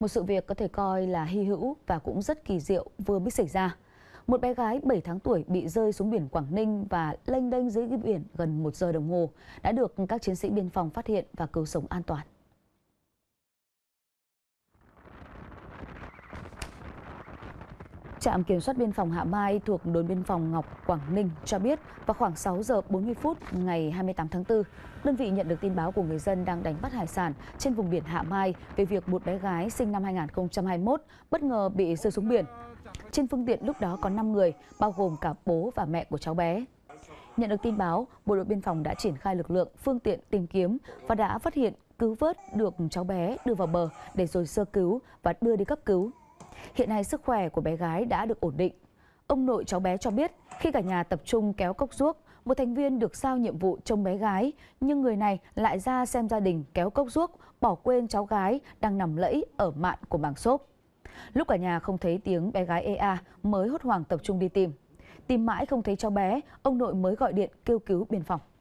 Một sự việc có thể coi là hy hữu và cũng rất kỳ diệu vừa mới xảy ra. Một bé gái 7 tháng tuổi bị rơi xuống biển Quảng Ninh và lênh đênh dưới biển gần 1 giờ đồng hồ đã được các chiến sĩ biên phòng phát hiện và cứu sống an toàn. Trạm Kiểm soát Biên phòng Hạ Mai thuộc đồn biên phòng Ngọc Quảng Ninh cho biết vào khoảng 6 giờ 40 phút ngày 28 tháng 4, đơn vị nhận được tin báo của người dân đang đánh bắt hải sản trên vùng biển Hạ Mai về việc một bé gái sinh năm 2021 bất ngờ bị rơi xuống biển. Trên phương tiện lúc đó có 5 người, bao gồm cả bố và mẹ của cháu bé. Nhận được tin báo, Bộ đội Biên phòng đã triển khai lực lượng phương tiện tìm kiếm và đã phát hiện cứu vớt được cháu bé đưa vào bờ để rồi sơ cứu và đưa đi cấp cứu. Hiện nay sức khỏe của bé gái đã được ổn định. Ông nội cháu bé cho biết khi cả nhà tập trung kéo cốc ruốc, một thành viên được sao nhiệm vụ trông bé gái, nhưng người này lại ra xem gia đình kéo cốc ruốc, bỏ quên cháu gái đang nằm lẫy ở mạn của màng xốp. Lúc cả nhà không thấy tiếng bé gái EA mới hốt hoảng tập trung đi tìm. Tìm mãi không thấy cháu bé, ông nội mới gọi điện kêu cứu biên phòng.